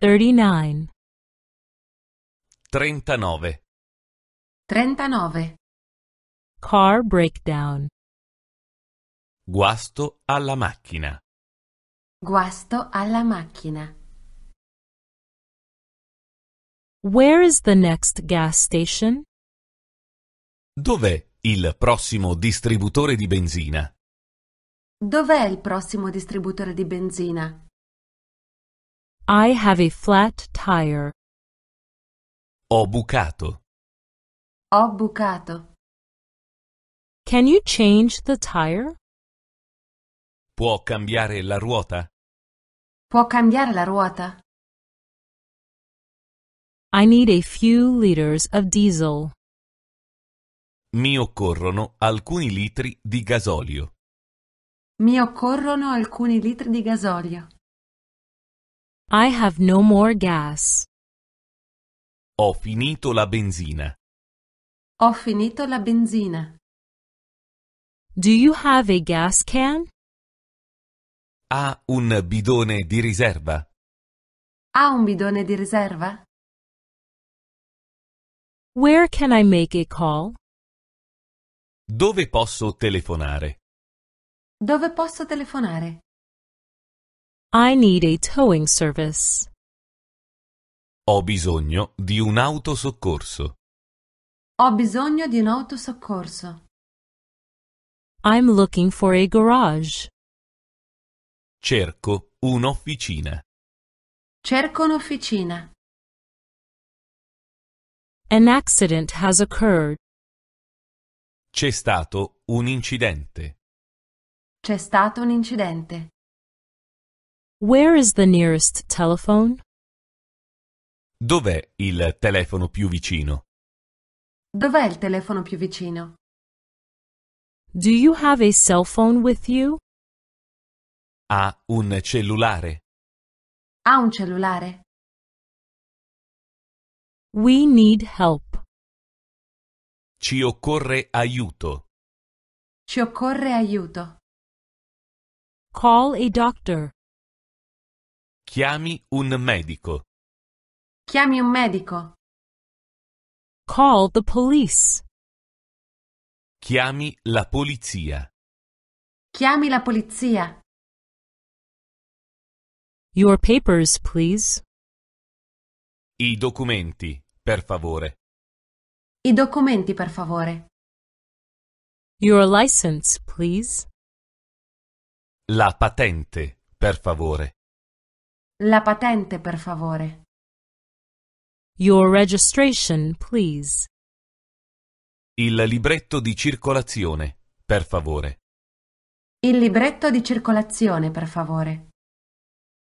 39 39 39 Car breakdown Guasto alla macchina Guasto alla macchina Where is the next gas station? Dov'è il prossimo distributore di benzina? Dov'è il prossimo distributore di benzina? I have a flat tire. Ho bucato. Ho bucato. Can you change the tire? Può cambiare la ruota? Può cambiare la ruota? I need a few liters of diesel. Mi occorrono alcuni litri di gasolio. Mi occorrono alcuni litri di gasolio. I have no more gas. Ho finito la benzina. Ho finito la benzina. Do you have a gas can? Ha un bidone di riserva. Ha un bidone di riserva? Where can I make a call? Dove posso telefonare? Dove posso telefonare? I need a towing service. Ho bisogno di un autosoccorso. Ho bisogno di un autosoccorso. I'm looking for a garage. Cerco un'officina. Cerco un'officina. An accident has occurred. C'è stato un incidente. C'è stato un incidente. Where is the nearest telephone? Dov'è il telefono più vicino? Dov'è il telefono più vicino? Do you have a cell phone with you? Ha un cellulare. Ha un cellulare. We need help. Ci occorre aiuto. Ci occorre aiuto. Call a doctor. Chiami un medico. Chiami un medico. Call the police. Chiami la polizia. Chiami la polizia. Your papers, please. I documenti, per favore. I documenti, per favore. Your license, please. La patente, per favore. La patente, per favore. Your registration, please. Il libretto di circolazione, per favore. Il libretto di circolazione, per favore.